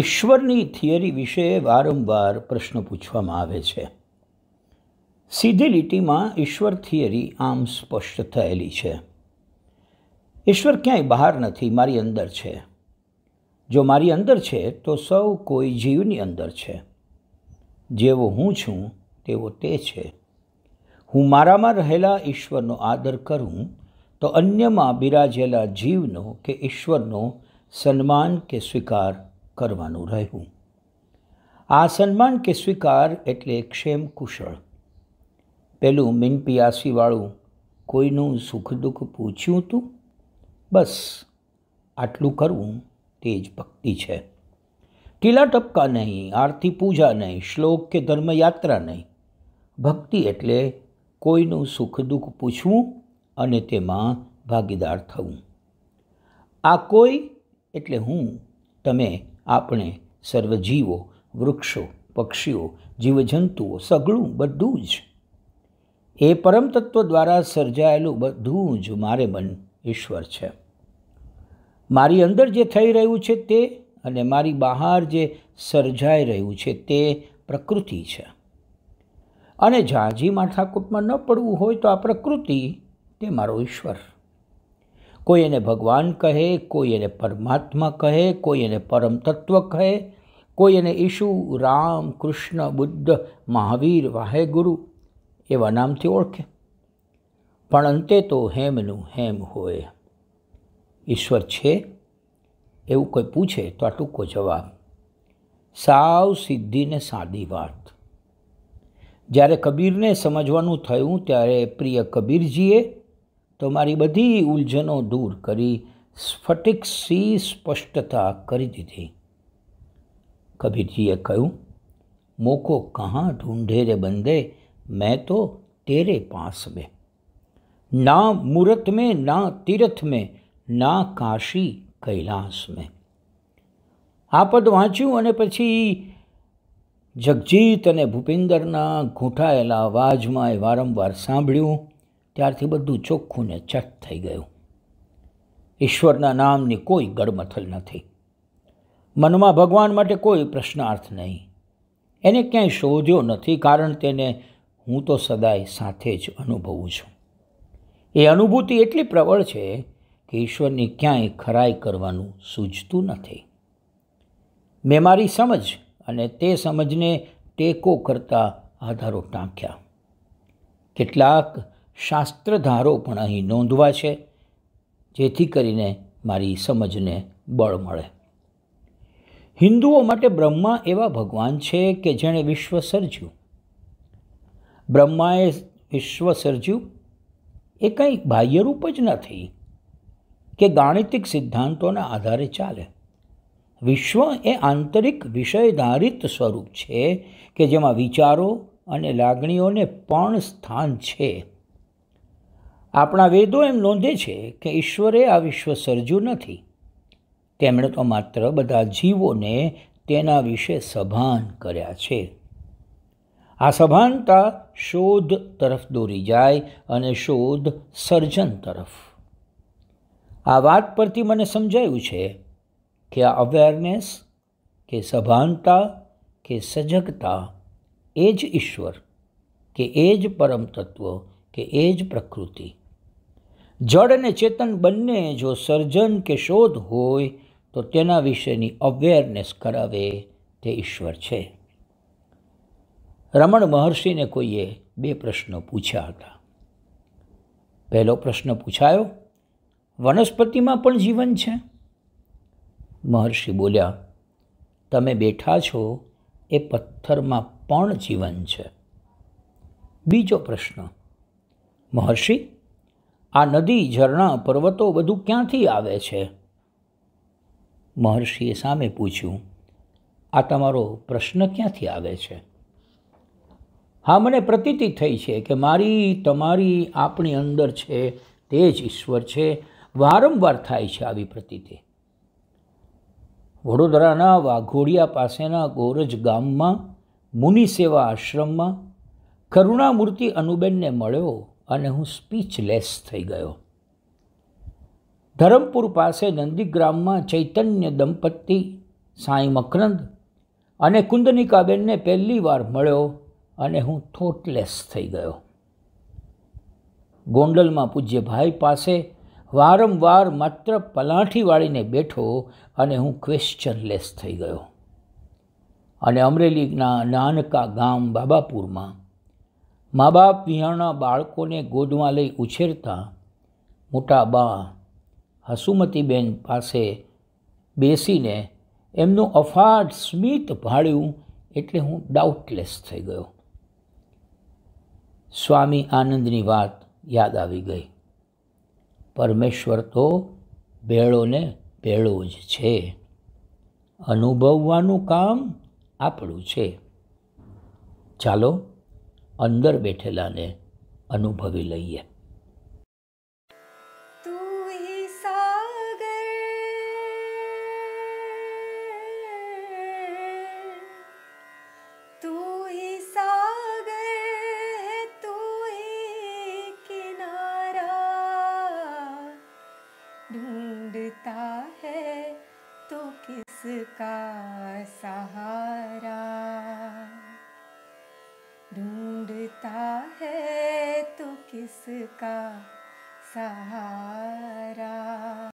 ઈશ્વરની થિયરી વિશે વારંવાર પ્રશ્ન પૂછવામાં આવે છે સીધી લીટીમાં ઈશ્વર થિયરી આમ સ્પષ્ટ થયેલી છે ઈશ્વર ક્યાંય બહાર નથી મારી અંદર છે જો મારી અંદર છે તો સૌ કોઈ જીવની અંદર છે જેવો હું છું તેવો તે છે હું મારામાં રહેલા ઈશ્વરનો આદર કરું તો અન્યમાં બિરાજેલા જીવનો કે ઈશ્વરનો સન્માન કે સ્વીકાર કરવાનું રહ્યું આ સન્માન કે સ્વીકાર એટલે ક્ષેમ કુશળ પેલું મીનપિયાસીવાળું કોઈનું સુખ દુઃખ પૂછ્યું તું બસ આટલું કરવું તે જ ભક્તિ છે ટીલા ટપકા નહીં આરતી પૂજા નહીં શ્લોક કે ધર્મયાત્રા નહીં ભક્તિ એટલે કોઈનું સુખ દુઃખ પૂછવું અને તેમાં ભાગીદાર થવું આ કોઈ એટલે હું તમે આપણે સર્વજીવો વૃક્ષો પક્ષીઓ જીવજંતુઓ સગળું બધું જ એ પરમ દ્વારા સર્જાયેલું બધું જ મારે મન ઈશ્વર છે મારી અંદર જે થઈ રહ્યું છે તે અને મારી બહાર જે સર્જાઈ રહ્યું છે તે પ્રકૃતિ છે અને ઝાંઝી માથાકૂટમાં ન પડવું હોય તો આ પ્રકૃતિ તે મારો ઈશ્વર કોઈ એને ભગવાન કહે કોઈ એને પરમાત્મા કહે કોઈ એને પરમ તત્વ કહે કોઈ એને ઈશુ રામ કૃષ્ણ બુદ્ધ મહાવીર વાહેગુરુ એવા નામથી ઓળખે પણ અંતે તો હેમનું હેમ હોય ઈશ્વર છે એવું કોઈ પૂછે તો આ ટૂંકો જવાબ સાવ સિદ્ધિને સાદી વાત જ્યારે કબીરને સમજવાનું થયું ત્યારે પ્રિય કબીરજીએ તો મારી બધી ઉલઝનો દૂર કરી સ્ફટિક સી સ્પષ્ટતા કરી દીધી કબીરજીએ કહ્યું મોકો કહાં ઢૂંઢે રે બંદે મેં તો તેરે પાસ મેં ના મૂરત મેં ના તીરથ મેં ના કાશી કૈલાસ મેં આ પદ વાંચ્યું અને પછી જગજીત અને ભૂપિન્દરના ઘૂંટાયેલા અવાજમાં એ વારંવાર સાંભળ્યું ત્યારથી બધું ચોખ્ખું ને ચટ થઈ ગયું ઈશ્વરના નામની કોઈ ગડમથલ નથી મનમાં ભગવાન માટે કોઈ પ્રશ્નાર્થ નહીં એને ક્યાંય શોધ્યો નથી કારણ તેને હું તો સદાય સાથે જ અનુભવું છું એ અનુભૂતિ એટલી પ્રબળ છે કે ઈશ્વરની ક્યાંય ખરાઈ કરવાનું સૂઝતું નથી મેં મારી સમજ અને તે સમજને ટેકો કરતા આધારો ટાંક્યા કેટલાક શાસ્ત્રધારો પણ અહીં નોંધવા છે જેથી કરીને મારી સમજને બળ મળે હિન્દુઓ માટે બ્રહ્મા એવા ભગવાન છે કે જેણે વિશ્વ સર્જ્યું બ્રહ્માએ વિશ્વ સર્જ્યું એ કંઈ બાહ્યરૂપ જ નથી કે ગાણિતિક સિદ્ધાંતોના આધારે ચાલે વિશ્વ એ આંતરિક વિષયધારિત સ્વરૂપ છે કે જેમાં વિચારો અને લાગણીઓને પણ સ્થાન છે આપણા વેદો એમ નોંધે છે કે ઈશ્વરે આ વિશ્વ સર્જ્યું નથી તેમણે તો માત્ર બધા જીવોને તેના વિશે સભાન કર્યા છે આ સભાનતા શોધ તરફ દોરી જાય અને શોધ સર્જન તરફ આ વાત પરથી મને સમજાયું છે કે આ અવેરનેસ કે સભાનતા કે સજગતા એ જ ઈશ્વર કે એ જ પરમતત્વ કે એ જ પ્રકૃતિ જડ અને ચેતન બંને જો સર્જન કે શોધ હોય તો તેના વિશેની અવેરનેસ કરાવે તે ઈશ્વર છે રમણ મહર્ષિને કોઈએ બે પ્રશ્નો પૂછ્યા હતા પહેલો પ્રશ્ન પૂછાયો વનસ્પતિમાં પણ જીવન છે મહર્ષિ બોલ્યા તમે બેઠા છો એ પથ્થરમાં પણ જીવન છે બીજો પ્રશ્ન મહર્ષિ આ નદી ઝરણા પર્વતો બધું ક્યાંથી આવે છે મહર્ષિએ સામે પૂછ્યું આ તમારો પ્રશ્ન ક્યાંથી આવે છે હા મને પ્રતીતિ થઈ છે કે મારી તમારી આપણી અંદર છે તે જ ઈશ્વર છે વારંવાર થાય છે આવી પ્રતીતિ વડોદરાના વાઘોડિયા પાસેના ગોરજ ગામમાં મુનિસેવા આશ્રમમાં કરુણામૂર્તિ અનુબેનને મળ્યો અને હું સ્પીચલેસ થઈ ગયો ધરમપુર પાસે નંદીગ્રામમાં ચૈતન્ય દંપતી સાંઈ મકરંદ અને કુંદનિકાબેનને પહેલી વાર મળ્યો અને હું થોટલેસ થઈ ગયો ગોંડલમાં પૂજ્ય ભાઈ પાસે વારંવાર માત્ર પલાઠી વાળીને બેઠો અને હું ક્વેશ્ચનલેસ થઈ ગયો અને અમરેલીના નાનકા ગામ બાબાપુરમાં મા બાપ વિહાણના બાળકોને ગોદમાં લઈ ઉછેરતા મોટા બા હસુમતીબેન પાસે બેસીને એમનું અફાટ સ્મિત ભાળ્યું એટલે હું ડાઉટલેસ થઈ ગયો સ્વામી આનંદની વાત યાદ આવી ગઈ પરમેશ્વર તો ભેળોને ભેળો જ છે અનુભવવાનું કામ આપણું છે ચાલો અંદર બેઠેલાને અનુભવી લઈએ ढूंढता है तो किसका सहारा ढूंढता है तू किसका सहारा